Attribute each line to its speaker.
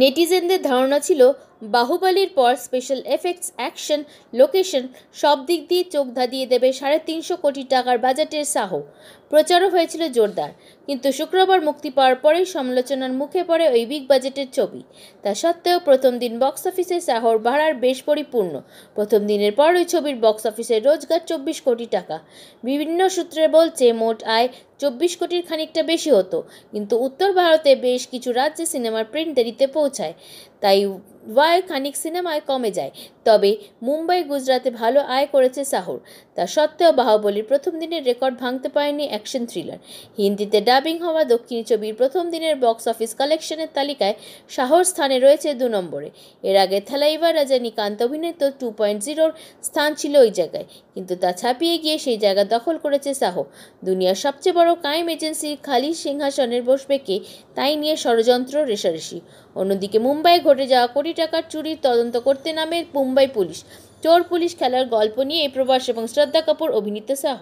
Speaker 1: নেটিজেনদের ধারণা ছিল বাহুবলির পর স্পেশাল এফেক্টস অ্যাকশন লোকেশন সব দিক দিয়ে চোখ ধাঁধিয়ে দেবে সাড়ে তিনশো কোটি টাকার বাজেটের সাহ প্রচারও হয়েছিল জোরদার কিন্তু শুক্রবার মুক্তি পাওয়ার পরেই সমালোচনার মুখে পড়ে ওই বিগ বাজেটের ছবি তা সত্ত্বেও প্রথম দিন বক্স অফিসে সাহর ভাড়ার বেশ পরিপূর্ণ প্রথম দিনের পর ওই ছবির বক্স অফিসে রোজগার চব্বিশ কোটি টাকা বিভিন্ন সূত্রে বলছে মোট আয় চব্বিশ কোটির খানিকটা বেশি হতো কিন্তু উত্তর ভারতে বেশ কিছু রাজ্যে সিনেমার প্রিন্ট দেরিতে পৌঁছায় তাই ওয়ায় খানিক সিনেমায় কমে যায় তবে মুম্বাই গুজরাতে ভালো আয় করেছে সাহর তা সত্ত্বেও বাহুবলীর প্রথম দিনের রেকর্ড ভাঙতে পারেনি অ্যাকশন থ্রিলার হিন্দিতে ডাবিং হওয়া দক্ষিণী ছবির প্রথম দিনের বক্স অফিস কালেকশনের তালিকায় শাহর স্থানে রয়েছে দু নম্বরে এর আগে থালাইভা রজনীকান্ত অভিনীত টু পয়েন্ট জিরোর স্থান ছিল ওই জায়গায় কিন্তু তা ছাপিয়ে গিয়ে সেই জায়গা দখল করেছে শাহ দুনিয়ার সবচেয়ে বড় কায়েম এজেন্সি খালি সিংহাসনের বসবে কে তাই নিয়ে ষড়যন্ত্র রেশারেশি অন্যদিকে মুম্বাই ঘটে যাওয়া কোটি টাকার চুরির তদন্ত করতে নামে মুম্বাই পুলিশ চোর পুলিশ খেলার গল্প নিয়ে প্রবাস এবং শ্রদ্ধা কাপুর অভিনীত সাহ